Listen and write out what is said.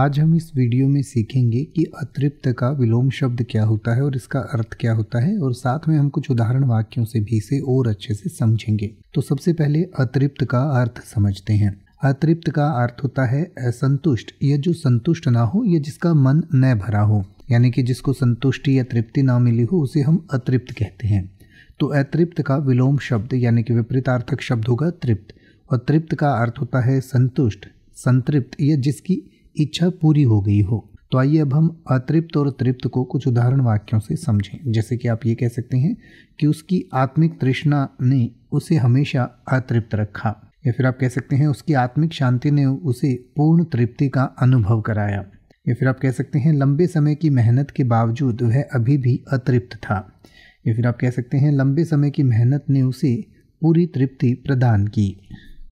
आज हम इस वीडियो में सीखेंगे कि अतृप्त का विलोम शब्द क्या होता है और इसका अर्थ क्या होता है और साथ में हम कुछ उदाहरण वाक्यों से भी इसे और अच्छे से समझेंगे तो सबसे पहले अतृप्त का अर्थ समझते हैं अतृप्त का अर्थ होता है असंतुष्ट या जो संतुष्ट ना हो या जिसका मन न भरा हो यानी कि जिसको संतुष्टि या तृप्ति ना मिली हो उसे हम अतृप्त कहते हैं तो अतृप्त का विलोम शब्द यानी कि विपरीतार्थक शब्द होगा तृप्त और तृप्त का अर्थ होता है संतुष्ट संतृप्त या जिसकी इच्छा पूरी हो गई हो तो आइए अब हम अतृप्त और तृप्त को कुछ उदाहरण वाक्यों से समझें जैसे कि आप ये कह सकते हैं कि उसकी आत्मिक तृष्णा ने उसे हमेशा अतृप्त रखा या फिर आप कह सकते हैं उसकी आत्मिक शांति ने उसे पूर्ण तृप्ति का अनुभव कराया या फिर आप कह सकते हैं लंबे समय की मेहनत के बावजूद वह अभी भी अतृप्त था या फिर आप कह सकते हैं लंबे समय की मेहनत ने उसे पूरी तृप्ति प्रदान की